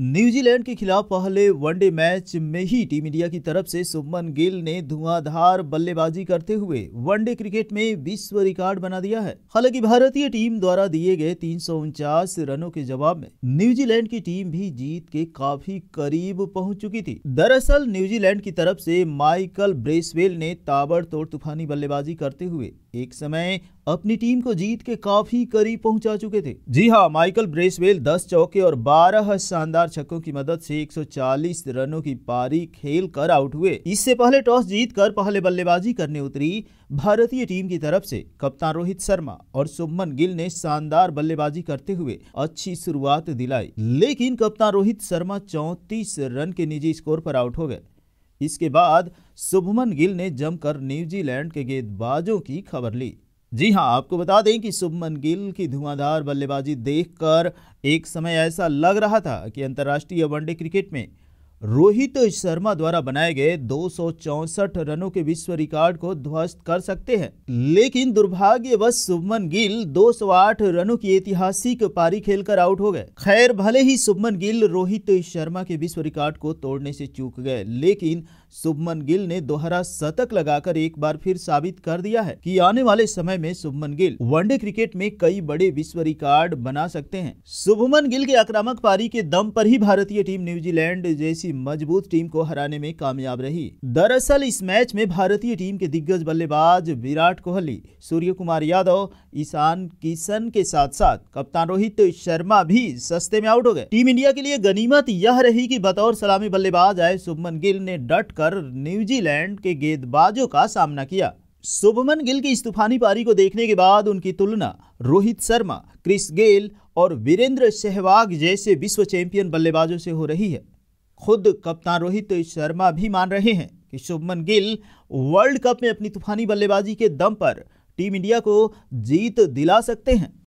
New Zealand के खिलाफ पहले वनडे मैच में ही टीम इंडिया की तरफ से सुमन गिल ने धुआंधार बल्लेबाजी करते हुए वनडे क्रिकेट में विश्व रिकॉर्ड बना दिया है हालांकि भारतीय टीम द्वारा दिए गए तीन रनों के जवाब में न्यूजीलैंड की टीम भी जीत के काफी करीब पहुंच चुकी थी दरअसल न्यूजीलैंड की तरफ से माइकल ब्रेसवेल ने ताबड़तोड़ तूफानी बल्लेबाजी करते हुए एक समय अपनी टीम को जीत के काफी करीब पहुंचा चुके थे जी हाँ माइकल ब्रेसवेल 10 चौके और 12 शानदार लगातार छक्कों की मदद से 140 रनों की पारी खेल कर आउट हुए इससे पहले टॉस कर पहले बल्लेबाजी करने उतरी भारतीय टीम की तरफ से कप्तान रोहित शर्मा और सुमन गिल ने शानदार बल्लेबाजी करते हुए अच्छी शुरुआत दिलाई लेकिन कप्तान रोहित शर्मा चौतीस रन के निजी स्कोर पर आउट हो गए इसके बाद शुभमन गिल ने जमकर न्यूजीलैंड के गेंदबाजों की खबर ली जी हाँ आपको बता दें कि शुभमन गिल की धुआंधार बल्लेबाजी देखकर एक समय ऐसा लग रहा था कि अंतर्राष्ट्रीय वनडे क्रिकेट में रोहित शर्मा द्वारा बनाए गए दो रनों के विश्व रिकॉर्ड को ध्वस्त कर सकते हैं लेकिन दुर्भाग्यवश सुभमन गिल 208 रनों की ऐतिहासिक पारी खेलकर आउट हो गए खैर भले ही सुभमन गिल रोहित शर्मा के विश्व रिकॉर्ड को तोड़ने से चूक गए लेकिन सुभमन गिल ने दोहरा शतक लगाकर एक बार फिर साबित कर दिया है कि आने वाले समय में शुभमन गिल वनडे क्रिकेट में कई बड़े विश्व रिकॉर्ड बना सकते हैं शुभमन गिल के आक्रामक पारी के दम पर ही भारतीय टीम न्यूजीलैंड जैसी की मजबूत टीम को हराने में कामयाब रही दरअसल इस मैच में भारतीय टीम के दिग्गज बल्लेबाज विराट कोहली सूर्य कुमार यादव ईशान किशन के साथ साथ कप्तान रोहित शर्मा भी सस्ते में आउट हो गए टीम इंडिया के लिए गनीमत यह रही कि बतौर सलामी बल्लेबाज आए शुभमन गिल ने डट कर न्यूजीलैंड के गेंदबाजों का सामना किया शुभमन गिल की इस तूफानी पारी को देखने के बाद उनकी तुलना रोहित शर्मा क्रिस गेल और वीरेंद्र सहवाग जैसे विश्व चैंपियन बल्लेबाजों से हो रही है खुद कप्तान रोहित शर्मा भी मान रहे हैं कि शुभमन गिल वर्ल्ड कप में अपनी तूफानी बल्लेबाजी के दम पर टीम इंडिया को जीत दिला सकते हैं